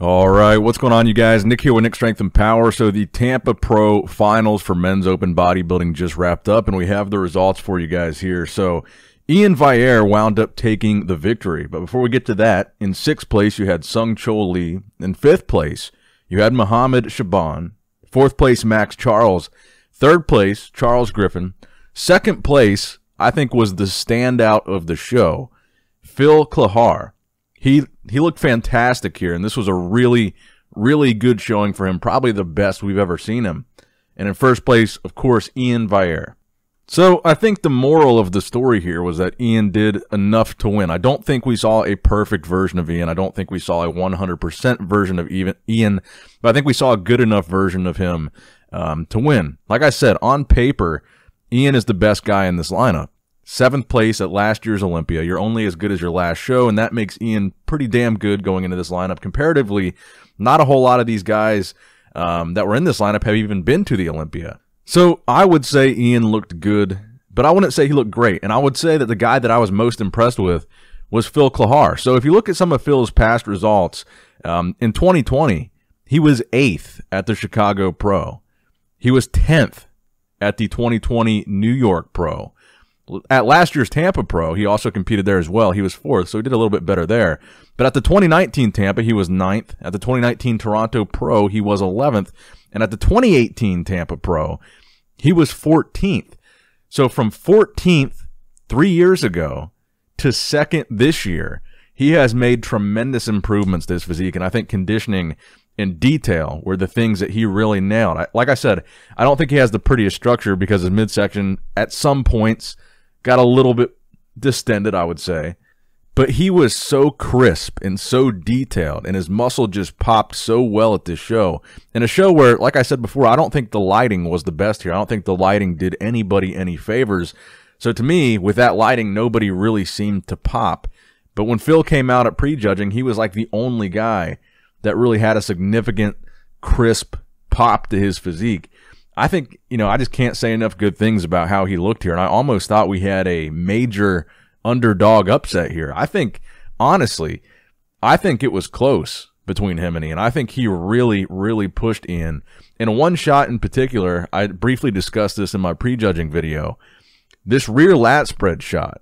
All right, what's going on, you guys? Nick here with Nick Strength and Power. So the Tampa Pro Finals for Men's Open Bodybuilding just wrapped up, and we have the results for you guys here. So Ian Vier wound up taking the victory. But before we get to that, in sixth place you had Sung Cho Lee. In fifth place, you had Muhammad Shaban. Fourth place, Max Charles. Third place, Charles Griffin. Second place, I think, was the standout of the show, Phil Klahar he he looked fantastic here, and this was a really really good showing for him, probably the best we've ever seen him. And in first place, of course, Ian Vierre. So I think the moral of the story here was that Ian did enough to win. I don't think we saw a perfect version of Ian. I don't think we saw a 100% version of even Ian, but I think we saw a good enough version of him um, to win. Like I said, on paper, Ian is the best guy in this lineup seventh place at last year's Olympia. You're only as good as your last show, and that makes Ian pretty damn good going into this lineup. Comparatively, not a whole lot of these guys um, that were in this lineup have even been to the Olympia. So I would say Ian looked good, but I wouldn't say he looked great. And I would say that the guy that I was most impressed with was Phil Klahar. So if you look at some of Phil's past results um, in 2020, he was eighth at the Chicago Pro. He was 10th at the 2020 New York Pro. At last year's Tampa Pro, he also competed there as well. He was fourth, so he did a little bit better there. But at the 2019 Tampa, he was ninth. At the 2019 Toronto Pro, he was 11th. And at the 2018 Tampa Pro, he was 14th. So from 14th three years ago to second this year, he has made tremendous improvements to his physique. And I think conditioning in detail were the things that he really nailed. I, like I said, I don't think he has the prettiest structure because his midsection at some points – got a little bit distended, I would say. But he was so crisp and so detailed, and his muscle just popped so well at this show. In a show where, like I said before, I don't think the lighting was the best here. I don't think the lighting did anybody any favors. So to me, with that lighting, nobody really seemed to pop. But when Phil came out at prejudging, he was like the only guy that really had a significant, crisp pop to his physique. I think, you know, I just can't say enough good things about how he looked here. And I almost thought we had a major underdog upset here. I think, honestly, I think it was close between him and Ian. I think he really, really pushed Ian. In one shot in particular, I briefly discussed this in my prejudging video. This rear lat spread shot,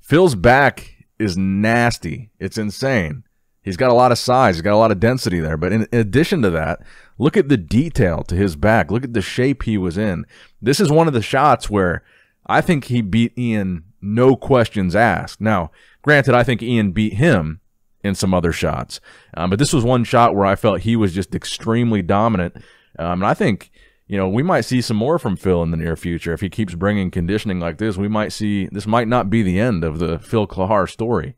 Phil's back is nasty. It's insane. He's got a lot of size. He's got a lot of density there. But in addition to that, Look at the detail to his back. Look at the shape he was in. This is one of the shots where I think he beat Ian no questions asked. Now, granted, I think Ian beat him in some other shots, um, but this was one shot where I felt he was just extremely dominant. Um, and I think, you know, we might see some more from Phil in the near future. If he keeps bringing conditioning like this, we might see this might not be the end of the Phil Klahar story.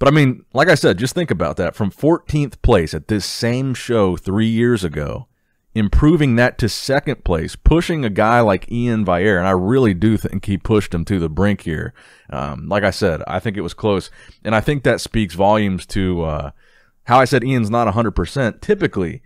But I mean, like I said, just think about that. From 14th place at this same show three years ago, improving that to second place, pushing a guy like Ian Vier, and I really do think he pushed him to the brink here. Um, like I said, I think it was close, and I think that speaks volumes to uh, how I said Ian's not 100%. Typically,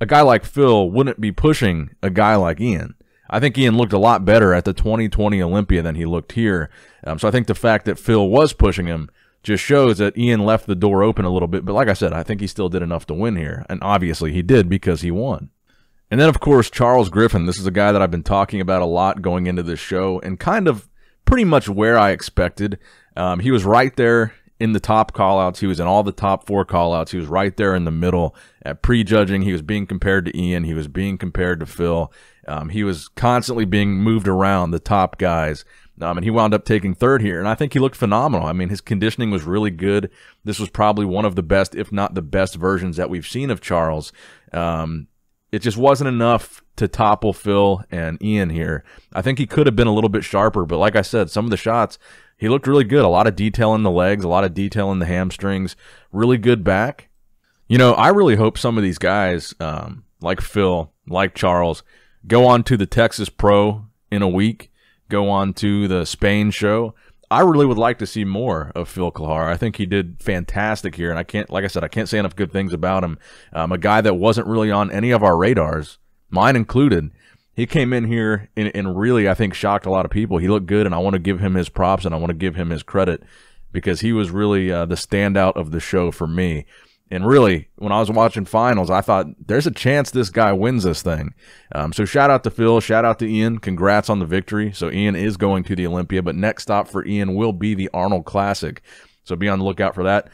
a guy like Phil wouldn't be pushing a guy like Ian. I think Ian looked a lot better at the 2020 Olympia than he looked here. Um, so I think the fact that Phil was pushing him just shows that Ian left the door open a little bit. But like I said, I think he still did enough to win here. And obviously he did because he won. And then, of course, Charles Griffin. This is a guy that I've been talking about a lot going into this show and kind of pretty much where I expected. Um, he was right there in the top callouts. He was in all the top four callouts. He was right there in the middle at prejudging. He was being compared to Ian. He was being compared to Phil. Um, he was constantly being moved around the top guys. Um, and he wound up taking third here. And I think he looked phenomenal. I mean, his conditioning was really good. This was probably one of the best, if not the best versions that we've seen of Charles. Um, it just wasn't enough to topple Phil and Ian here. I think he could have been a little bit sharper, but like I said, some of the shots he looked really good. A lot of detail in the legs, a lot of detail in the hamstrings, really good back. You know, I really hope some of these guys, um, like Phil, like Charles, go on to the Texas Pro in a week, go on to the Spain show. I really would like to see more of Phil Kahar. I think he did fantastic here, and I can't, like I said, I can't say enough good things about him. Um, a guy that wasn't really on any of our radars, mine included, he came in here and, and, really, I think, shocked a lot of people. He looked good, and I want to give him his props and I want to give him his credit because he was really uh, the standout of the show for me. And really, when I was watching finals, I thought there's a chance this guy wins this thing. Um, so shout out to Phil, shout out to Ian. Congrats on the victory. So Ian is going to the Olympia, but next stop for Ian will be the Arnold Classic. So be on the lookout for that.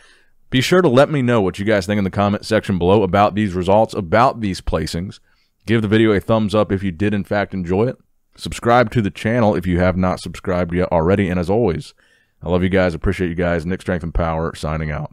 Be sure to let me know what you guys think in the comment section below about these results, about these placings. Give the video a thumbs up if you did, in fact, enjoy it. Subscribe to the channel if you have not subscribed yet already. And as always, I love you guys. Appreciate you guys. Nick Strength and Power signing out.